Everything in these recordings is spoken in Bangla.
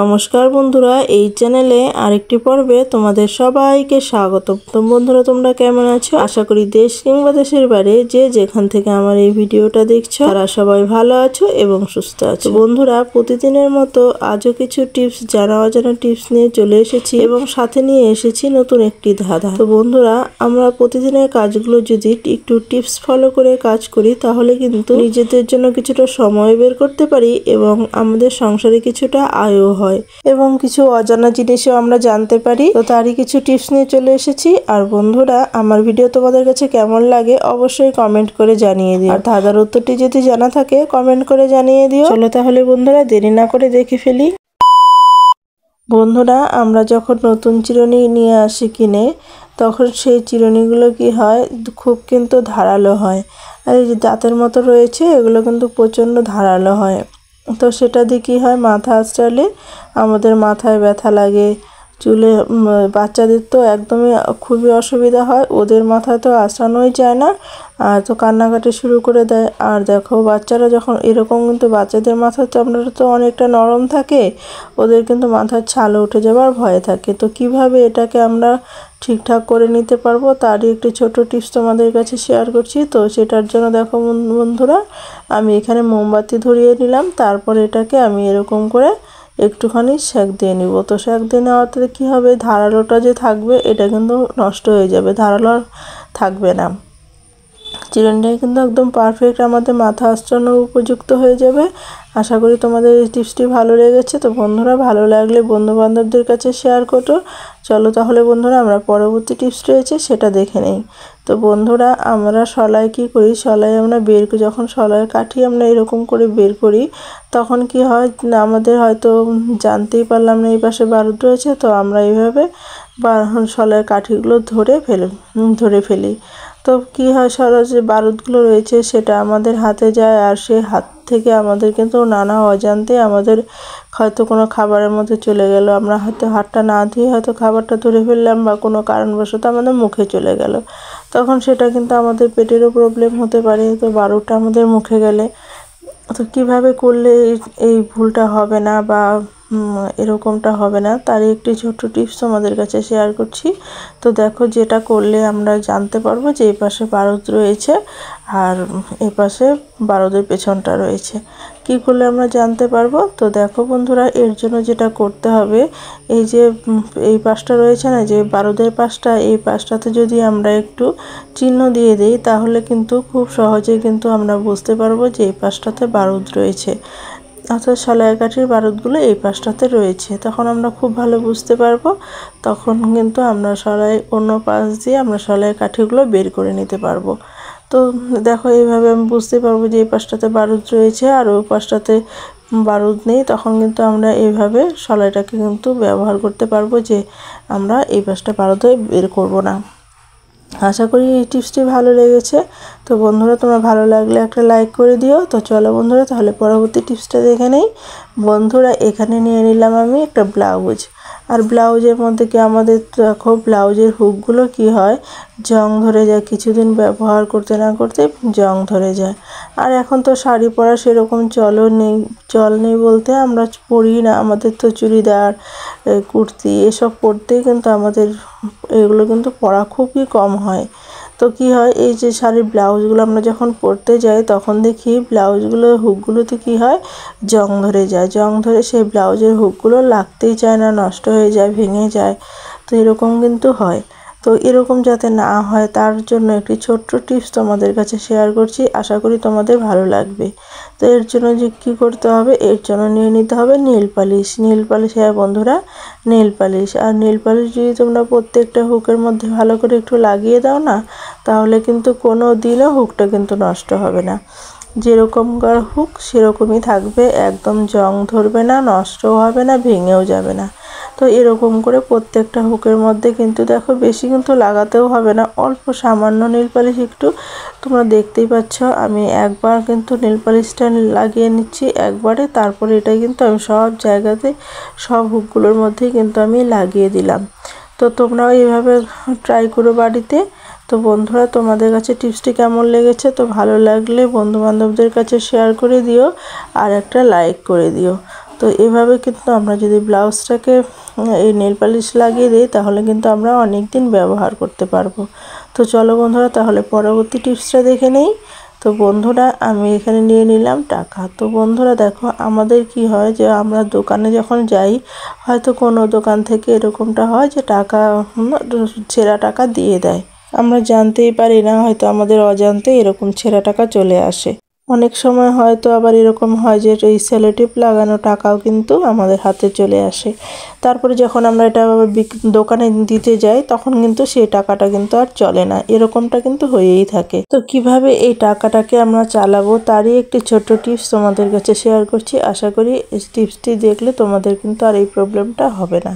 নমস্কার বন্ধুরা এই চ্যানেলে আরেকটি পর্বে তোমাদের সবাইকে স্বাগত তো বন্ধুরা তোমরা কেমন আছো আশা করি দেশ কিংবা দেশের বাইরে যে যেখান থেকে আমার এই ভিডিওটা দেখছো তারা সবাই ভালো আছো এবং সুস্থ আছো বন্ধুরা প্রতিদিনের মতো আজও কিছু টিপস জানা অজানা টিপস নিয়ে চলে এসেছি এবং সাথে নিয়ে এসেছি নতুন একটি ধাঁধা তো বন্ধুরা আমরা প্রতিদিনের কাজগুলো যদি একটু টিপস ফলো করে কাজ করি তাহলে কিন্তু নিজেদের জন্য কিছুটা সময় বের করতে পারি এবং আমাদের সংসারে কিছুটা আয়ও হয় হয় এবং কিছু অজানা জিনিসও আমরা জানতে পারি তো তারই কিছু টিপস নিয়ে চলে এসেছি আর বন্ধুরা আমার ভিডিও তোমাদের কাছে কেমন লাগে অবশ্যই কমেন্ট করে জানিয়ে দিও আর ধাঁধার উত্তরটি যদি জানা থাকে কমেন্ট করে জানিয়ে দিও চলো তাহলে বন্ধুরা দেরি না করে দেখে ফেলি বন্ধুরা আমরা যখন নতুন চিরুনি নিয়ে আসি কিনে তখন সেই চিরুনিগুলো কি হয় খুব কিন্তু ধারালো হয় আর এই যে দাঁতের মতো রয়েছে এগুলো কিন্তু প্রচণ্ড ধারালো হয় তো সেটা দিয়ে কী হয় মাথা আঁচড়ালে আমাদের মাথায় ব্যথা লাগে চুলে বাচ্চাদের তো একদমই খুবই অসুবিধা হয় ওদের মাথায় তো আসানোই যায় না আর তো কান্নাকাটি শুরু করে দেয় আর দেখো বাচ্চারা যখন এরকম কিন্তু বাচ্চাদের মাথা তো আপনারা তো অনেকটা নরম থাকে ওদের কিন্তু মাথার ছালে উঠে যাওয়ার ভয় থাকে তো কিভাবে এটাকে আমরা ঠিকঠাক করে নিতে পারবো তারই একটি ছোট টিপস তোমাদের কাছে শেয়ার করছি তো সেটার জন্য দেখো বন্ধুরা আমি এখানে মোমবাতি ধরিয়ে নিলাম তারপর এটাকে আমি এরকম করে একটুখানি শেক দিয়ে নিব তো শেক দিয়ে নেওয়াতে কী হবে ধারালোটা যে থাকবে এটা কিন্তু নষ্ট হয়ে যাবে ধারালো থাকবে না চিরনটাই কিন্তু একদম পারফেক্ট আমাদের মাথা আশ্রানোর উপযুক্ত হয়ে যাবে আশা করি তোমাদের এই টিপসটি ভালো লেগেছে তো বন্ধুরা ভালো লাগলে বন্ধুবান্ধবদের কাছে শেয়ার করো চলো তাহলে বন্ধুরা আমরা পরবর্তী টিপস রয়েছে সেটা দেখে নেই তো বন্ধুরা আমরা সলাই কি করি সলাই আমরা বের করি যখন সলাইয়ের কাঠি আমরা এরকম করে বের করি তখন কি হয় আমাদের হয়তো জানতেই পারলাম না এই পাশে বারুদ রয়েছে তো আমরা এইভাবে বা সলাইয়ের কাঠিগুলো ধরে ফেলে ধরে ফেলি তো কী হয় সারা যে বারুদগুলো রয়েছে সেটা আমাদের হাতে যায় আর সেই হাত থেকে আমাদের কিন্তু নানা অজান্তে আমাদের হয়তো কোনো খাবারের মধ্যে চলে গেল আমরা হয়তো হাতটা না ধুয়ে হয়তো খাবারটা ধরে ফেললাম বা কোনো কারণবশত আমাদের মুখে চলে গেল তখন সেটা কিন্তু আমাদের পেটেরও প্রবলেম হতে পারে তো বারুদটা আমাদের মুখে গেলে তো কিভাবে করলে এই ভুলটা হবে না বা এরকমটা হবে না তারই একটি ছোট্ট টিপস আমাদের কাছে শেয়ার করছি তো দেখো যেটা করলে আমরা জানতে পারবো যে এই পাশে বারদ রয়েছে আর এ পাশে বারদের পেছনটা রয়েছে কি করলে আমরা জানতে পারবো তো দেখো বন্ধুরা এর জন্য যেটা করতে হবে এই যে এই পাশটা রয়েছে না যে বারদের পাশটা এই পাশটাতে যদি আমরা একটু চিহ্ন দিয়ে দিই তাহলে কিন্তু খুব সহজে কিন্তু আমরা বুঝতে পারবো যে এই পাশটাতে বারুদ রয়েছে অর্থাৎ সেলাইয়ের কাঠির বারুদগুলো এই পাশটাতে রয়েছে তখন আমরা খুব ভালো বুঝতে পারবো তখন কিন্তু আমরা সেলাই অন্য পাশ দিয়ে আমরা সেলাই কাঠিগুলো বের করে নিতে পারবো তো দেখো এইভাবে আমি বুঝতে পারবো যে এই পাশটাতে বারুদ রয়েছে আর ওই পাশটাতে বারুদ নেই তখন কিন্তু আমরা এইভাবে সেলাইটাকে কিন্তু ব্যবহার করতে পারবো যে আমরা এই পাশটা হয়ে বের করব না আশা করি এই টিপসটি ভালো লেগেছে তো বন্ধুরা তোমার ভালো লাগলে একটা লাইক করে দিও তো চলো বন্ধুরা তাহলে পরবর্তী টিপসটা দেখে নেই বন্ধুরা এখানে নিয়ে নিলাম আমি একটা ব্লাউজ আর ব্লাউজের মধ্যে কি আমাদের দেখো ব্লাউজের হুকগুলো কি হয় জং ধরে যায় কিছুদিন ব্যবহার করতে না করতে জং ধরে যায় আর এখন তো শাড়ি পরা সেরকম চলও নেই চল নেই বলতে আমরা পরি না আমাদের তো চুড়িদার কুর্তি এসব পরতেই কিন্তু আমাদের এগুলো কিন্তু পরা খুবই কম হয় তো কি হয় এই যে শাড়ির ব্লাউজগুলো আমরা যখন পরতে যাই তখন দেখি ব্লাউজগুলো হুকগুলোতে কি হয় জং ধরে যায় জং ধরে সেই ব্লাউজের হুকগুলো লাগতেই চায় না নষ্ট হয়ে যায় ভেঙে যায় তো এরকম কিন্তু হয় তো এরকম যাতে না হয় তার জন্য একটি ছোট্ট টিপস তোমাদের কাছে শেয়ার করছি আশা করি তোমাদের ভালো লাগবে তো এর জন্য যে কী করতে হবে এর জন্য নিয়ে নিতে হবে নীল পালিশ নীল পালিশ হ্যাঁ বন্ধুরা নীল পালিশ আর নীল পালিশ যদি তোমরা প্রত্যেকটা হুকের মধ্যে ভালো করে একটু লাগিয়ে দাও না তাহলে কিন্তু কোনো দিনও হুকটা কিন্তু নষ্ট হবে না যেরকমকার হুক সেরকমই থাকবে একদম জং ধরবে না নষ্টও হবে না ভেঙেও যাবে না তো এরকম করে প্রত্যেকটা হুকের মধ্যে কিন্তু দেখো বেশি কিন্তু লাগাতেও হবে না অল্প সামান্য নীল পালিশ একটু তোমরা দেখতেই পাচ্ছ আমি একবার কিন্তু নীল পালিশটা লাগিয়ে নিচ্ছি একবারে তারপরে এটা কিন্তু আমি সব জায়গাতে সব হুকগুলোর মধ্যেই কিন্তু আমি লাগিয়ে দিলাম তো তোমরাও এইভাবে ট্রাই করো বাড়িতে তো বন্ধুরা তোমাদের কাছে টিপসটি কেমন লেগেছে তো ভালো লাগলে বন্ধুবান্ধবদের কাছে শেয়ার করে দিও আর একটা লাইক করে দিও তো এভাবে কিন্তু আমরা যদি ব্লাউজটাকে এই নেল পালিশ লাগিয়ে দিই তাহলে কিন্তু আমরা অনেক দিন ব্যবহার করতে পারবো তো চলো বন্ধুরা তাহলে পরবর্তী টিপসটা দেখে নেই তো বন্ধুরা আমি এখানে নিয়ে নিলাম টাকা তো বন্ধুরা দেখো আমাদের কি হয় যে আমরা দোকানে যখন যাই হয়তো কোনো দোকান থেকে এরকমটা হয় যে টাকা ছেঁড়া টাকা দিয়ে দেয় আমরা জানতেই পারি না হয়তো আমাদের অজান্তে এরকম ছেঁড়া টাকা চলে আসে অনেক সময় হয়তো আবার এরকম হয় যে এই সেলোটিপ লাগানো টাকাও কিন্তু আমাদের হাতে চলে আসে তারপরে যখন আমরা এটা দোকানে দিতে যাই তখন কিন্তু সেই টাকাটা কিন্তু আর চলে না এরকমটা কিন্তু হয়েই থাকে তো কিভাবে এই টাকাটাকে আমরা চালাবো তারই একটি ছোট টিপস তোমাদের কাছে শেয়ার করছি আশা করি টিপসটি দেখলে তোমাদের কিন্তু আর এই প্রবলেমটা হবে না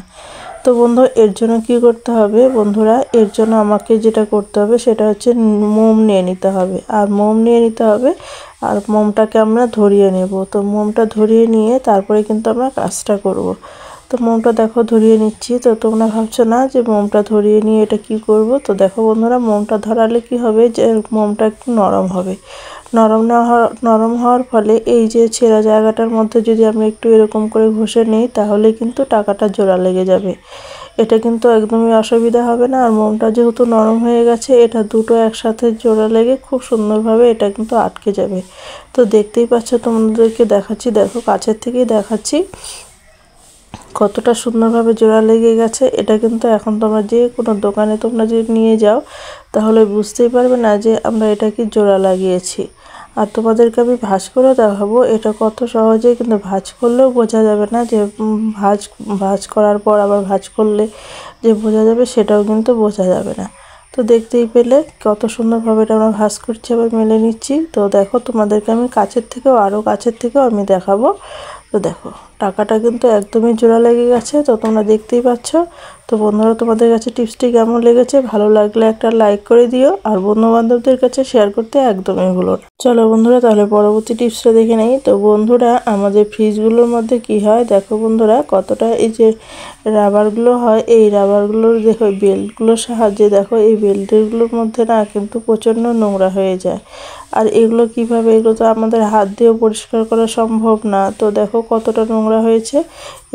তো বন্ধু এর জন্য কি করতে হবে বন্ধুরা এর জন্য আমাকে যেটা করতে হবে সেটা হচ্ছে মোম নিয়ে নিতে হবে আর মোম নিয়ে নিতে হবে আর মোমটাকে আমরা ধরিয়ে নেব তো মোমটা ধরিয়ে নিয়ে তারপরে কিন্তু আমরা কাজটা করব। তো মোমটা দেখো ধরিয়ে নিচ্ছি তো তোমরা ভাবছো না যে মোমটা ধরিয়ে নিয়ে এটা কি করব তো দেখো বন্ধুরা মোমটা ধরালে কি হবে যে মোমটা একটু নরম হবে নরম না নরম হওয়ার ফলে এই যে ছেঁড়া জায়গাটার মধ্যে যদি আমি একটু এরকম করে ঘষে নিই তাহলে কিন্তু টাকাটা জোড়া লেগে যাবে এটা কিন্তু একদমই অসুবিধা হবে না আর মোমটা যেহেতু নরম হয়ে গেছে এটা দুটো একসাথে জোড়া লেগে খুব সুন্দরভাবে এটা কিন্তু আটকে যাবে তো দেখতেই পাচ্ছ তোমাদেরকে দেখাচ্ছি দেখো কাছের থেকেই দেখাচ্ছি কতটা সুন্দরভাবে জোড়া লেগে গেছে এটা কিন্তু এখন তোমরা যে কোনো দোকানে তোমরা যদি নিয়ে যাও তাহলে বুঝতেই পারবে না যে আমরা এটা কি জোড়া লাগিয়েছি আর তোমাদেরকে আমি ভাজ করে দেখাবো এটা কত সহজে কিন্তু ভাজ করলেও বোঝা যাবে না যে ভাজ ভাজ করার পর আবার ভাজ করলে যে বোঝা যাবে সেটাও কিন্তু বোঝা যাবে না তো দেখতেই পেলে কত সুন্দরভাবে এটা আমরা ভাজ করছি আবার মেলে নিচ্ছি তো দেখো তোমাদেরকে আমি কাছের থেকেও আরও কাছের থেকেও আমি দেখাবো তো দেখো টাকাটা কিন্তু একদমই জোড়া লেগে গেছে তো তোমরা দেখতেই পাচ্ছ তো বন্ধুরা তোমাদের কাছে টিপসটি কেমন লেগেছে ভালো লাগলে একটা লাইক করে দিও আর বন্ধুবান্ধবদের কাছে শেয়ার করতে একদমই হলো চলো বন্ধুরা তাহলে পরবর্তী টিপসটা দেখে নেই তো বন্ধুরা আমাদের ফ্রিজগুলোর মধ্যে কি হয় দেখো বন্ধুরা কতটা এই যে রাবারগুলো হয় এই রাবারগুলোর দেখো বেল্টগুলোর সাহায্যে দেখো এই বেল্টগুলোর মধ্যে না কিন্তু প্রচণ্ড নোংরা হয়ে যায় আর এগুলো কিভাবে এগুলো তো আমাদের হাত দিয়েও পরিষ্কার করা সম্ভব না তো দেখো কতটা নোংরা হয়েছে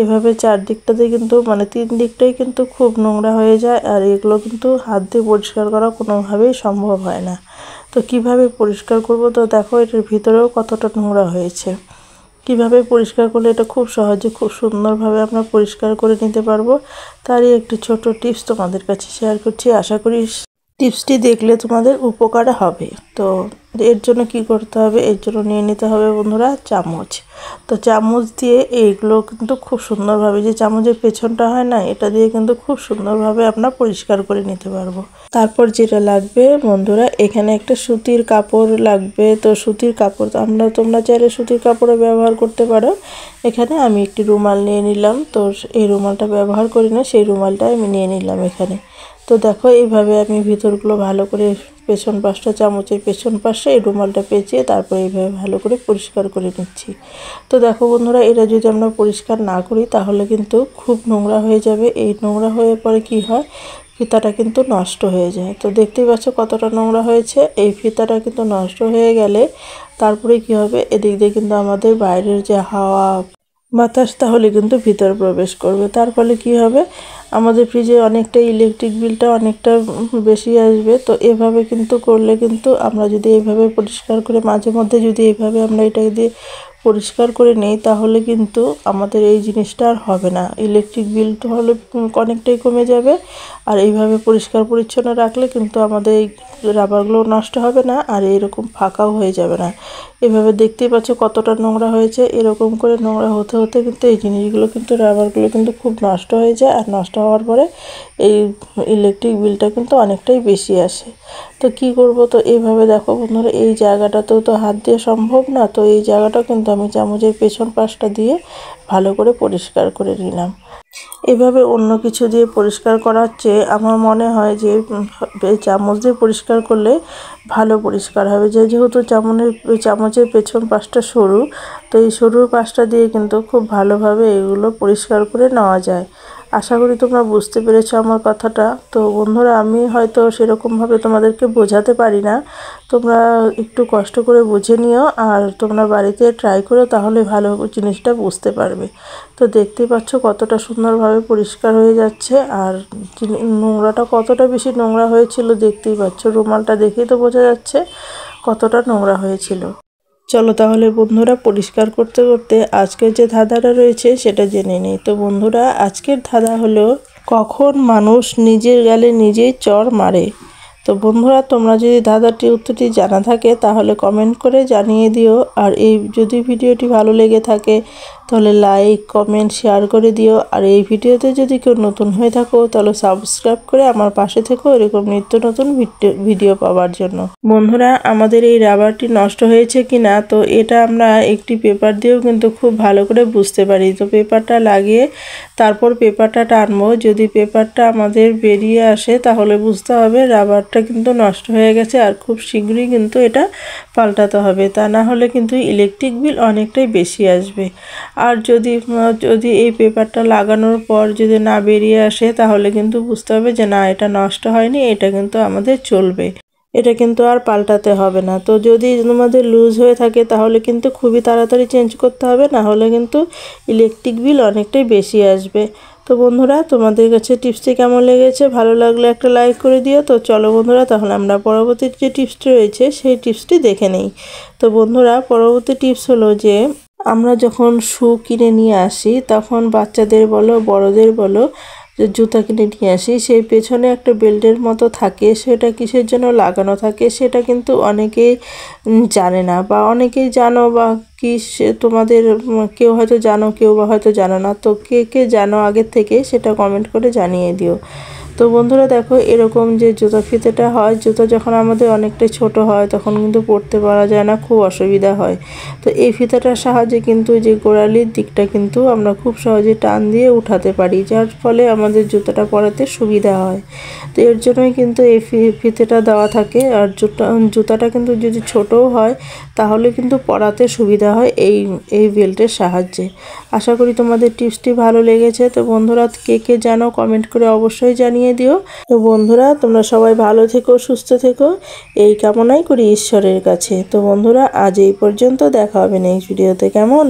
এভাবে চারদিকটাতে কিন্তু মানে তিন দিকটাই কিন্তু খুব নোংরা হয়ে যায় আর এগুলো কিন্তু হাত দিয়ে পরিষ্কার করা কোনোভাবেই সম্ভব হয় না তো কিভাবে পরিষ্কার করব তো দেখো এটার ভিতরেও কতটা নোংরা হয়েছে কিভাবে পরিষ্কার করলে এটা খুব সহজে খুব সুন্দরভাবে আমরা পরিষ্কার করে নিতে পারবো তারই একটি ছোট টিপস তোমাদের কাছে শেয়ার করছি আশা করি টিপসটি দেখলে তোমাদের উপকার হবে তো এর জন্য কি করতে হবে এর জন্য নিয়ে নিতে হবে বন্ধুরা চামচ তো চামচ দিয়ে এইগুলো কিন্তু খুব সুন্দরভাবে যে চামচের পেছনটা হয় না এটা দিয়ে কিন্তু খুব সুন্দরভাবে আমরা পরিষ্কার করে নিতে পারবো তারপর যেটা লাগবে বন্ধুরা এখানে একটা সুতির কাপড় লাগবে তো সুতির কাপড় তো আমরা তোমরা চাইলে সুতির কাপড়ও ব্যবহার করতে পারো এখানে আমি একটি রুমাল নিয়ে নিলাম তো এই রুমালটা ব্যবহার করি না সেই রুমালটা আমি নিয়ে নিলাম এখানে তো দেখো এইভাবে আমি ভিতরগুলো ভালো করে পেছন পাশটা চামচের পেছন পাশে এই রুমালটা পেঁচিয়ে তারপরে এইভাবে ভালো করে পরিষ্কার করে নিচ্ছি তো দেখো বন্ধুরা এটা যদি আমরা পরিষ্কার না করি তাহলে কিন্তু খুব নোংরা হয়ে যাবে এই নোংরা হয়ে পরে কি হয় ফিতাটা কিন্তু নষ্ট হয়ে যায় তো দেখতেই পাচ্ছ কতটা নোংরা হয়েছে এই ফিতাটা কিন্তু নষ্ট হয়ে গেলে তারপরে কি হবে এদিক দিয়ে কিন্তু আমাদের বাইরের যে হাওয়া বাতাস তাহলে কিন্তু ভিতর প্রবেশ করবে তার ফলে কি হবে আমাদের ফ্রিজে অনেকটা ইলেকট্রিক বিলটা অনেকটা বেশি আসবে তো এভাবে কিন্তু করলে কিন্তু আমরা যদি এইভাবে পরিষ্কার করে মাঝে মধ্যে যদি এভাবে আমরা এটা দিয়ে পরিষ্কার করে নেই তাহলে কিন্তু আমাদের এই জিনিসটা আর হবে না ইলেকট্রিক বিল তো হলে অনেকটাই কমে যাবে আর এইভাবে পরিষ্কার পরিচ্ছন্ন রাখলে কিন্তু আমাদের এই রাবারগুলো নষ্ট হবে না আর এরকম ফাঁকাও হয়ে যাবে না এভাবে দেখতেই পাচ্ছ কতটা নোংরা হয়েছে এরকম করে নোংরা হতে হতে কিন্তু এই জিনিসগুলো কিন্তু রাবারগুলো কিন্তু খুব নষ্ট হয়ে যায় আর নষ্ট হওয়ার পরে এই ইলেকট্রিক বিলটা কিন্তু অনেকটাই বেশি আসে তো কি করব তো এইভাবে দেখো বন্ধুরা এই জায়গাটাতেও তো হাত দিয়ে সম্ভব না তো এই জায়গাটা কিন্তু আমি চামচের পেছন পাশটা দিয়ে ভালো করে পরিষ্কার করে নিলাম এভাবে অন্য কিছু দিয়ে পরিষ্কার করার চেয়ে আমার মনে হয় যে চামচ দিয়ে পরিষ্কার করলে ভালো পরিষ্কার হবে যে যেহেতু চামচের চামচের পেছন পাশটা সরু তো এই সরুর পাশটা দিয়ে কিন্তু খুব ভালোভাবে এগুলো পরিষ্কার করে নেওয়া যায় আশা করি তোমরা বুঝতে পেরেছো আমার কথাটা তো বন্ধুরা আমি হয়তো সেরকমভাবে তোমাদেরকে বোঝাতে পারি না তোমরা একটু কষ্ট করে বুঝে নিও আর তোমরা বাড়িতে ট্রাই করো তাহলে ভালো জিনিসটা বুঝতে পারবে তো দেখতেই পাচ্ছ কতটা সুন্দরভাবে পরিষ্কার হয়ে যাচ্ছে আর নোংরাটা কতটা বেশি নোংরা হয়েছিল দেখতেই পাচ্ছ রুমালটা দেখেই তো বোঝা যাচ্ছে কতটা নোংরা হয়েছিল চলো তাহলে বন্ধুরা পরিষ্কার করতে করতে আজকের যে ধাঁধাটা রয়েছে সেটা জেনে নিই তো বন্ধুরা আজকের ধাঁধা হলো কখন মানুষ নিজের গালে নিজেই চর মারে তো বন্ধুরা তোমরা যদি ধাঁধাটি উত্তরটি জানা থাকে তাহলে কমেন্ট করে জানিয়ে দিও আর এই যদি ভিডিওটি ভালো লেগে থাকে তাহলে লাইক কমেন্ট শেয়ার করে দিও আর এই ভিডিওতে যদি কেউ নতুন হয়ে থাকো তাহলে সাবস্ক্রাইব করে আমার পাশে থেকো এরকম নিত্য নতুন ভিডিও পাওয়ার জন্য বন্ধুরা আমাদের এই রাবারটি নষ্ট হয়েছে কি না তো এটা আমরা একটি পেপার দিয়েও কিন্তু খুব ভালো করে বুঝতে পারি তো পেপারটা লাগিয়ে তারপর পেপারটা টানবো যদি পেপারটা আমাদের বেরিয়ে আসে তাহলে বুঝতে হবে রাবারটা কিন্তু নষ্ট হয়ে গেছে আর খুব শীঘ্রই কিন্তু এটা পাল্টাতে হবে তা না হলে কিন্তু ইলেকট্রিক বিল অনেকটাই বেশি আসবে আর যদি যদি এই পেপারটা লাগানোর পর যদি না বেরিয়ে আসে তাহলে কিন্তু বুঝতে হবে যে না এটা নষ্ট হয়নি এটা কিন্তু আমাদের চলবে এটা কিন্তু আর পাল্টাতে হবে না তো যদি তোমাদের লুজ হয়ে থাকে তাহলে কিন্তু খুবই তাড়াতাড়ি চেঞ্জ করতে হবে না হলে কিন্তু ইলেকট্রিক বিল অনেকটাই বেশি আসবে তো বন্ধুরা তোমাদের কাছে টিপসটি কেমন লেগেছে ভালো লাগলে একটা লাইক করে দিও তো চলো বন্ধুরা তাহলে আমরা পরবর্তী যে টিপসটি রয়েছে সেই টিপসটি দেখে নেই তো বন্ধুরা পরবর্তী টিপস হলো যে আমরা যখন শু কিনে নিয়ে আসি তখন বাচ্চাদের বলো বড়দের বলো যে জুতা কিনে নিয়ে আসি সেই পেছনে একটা বেল্টের মতো থাকে সেটা কিসের জন্য লাগানো থাকে সেটা কিন্তু অনেকেই জানে না বা অনেকেই জানো বা কি তোমাদের কেউ হয়তো জানো কেউ বা হয়তো জানো না তো কে কে জানো আগের থেকে সেটা কমেন্ট করে জানিয়ে দিও তো বন্ধুরা দেখো এরকম যে জুতা ফিতেটা হয় জুতা যখন আমাদের অনেকটাই ছোট হয় তখন কিন্তু পড়তে পারা যায় না খুব অসুবিধা হয় তো এই ফিতেটার সাহায্যে কিন্তু যে গোড়ালির দিকটা কিন্তু আমরা খুব সহজে টান দিয়ে উঠাতে পারি যার ফলে আমাদের জুতাটা পরাতে সুবিধা হয় তো এর জন্যই কিন্তু এই ফিতেটা দেওয়া থাকে আর জুতা জুতাটা কিন্তু যদি ছোটও হয় তাহলে কিন্তু পরাতে সুবিধা হয় এই এই বেল্টের সাহায্যে আশা করি তোমাদের টিপসটি ভালো লেগেছে তো বন্ধুরা কে কে জানো কমেন্ট করে অবশ্যই জানিয়ে জানিয়ে দিও তো বন্ধুরা তোমরা সবাই ভালো থেকো সুস্থ থেকো এই কামনাই করি ঈশ্বরের কাছে তো বন্ধুরা আজ এই পর্যন্ত দেখা হবে নেক্সট ভিডিওতে কেমন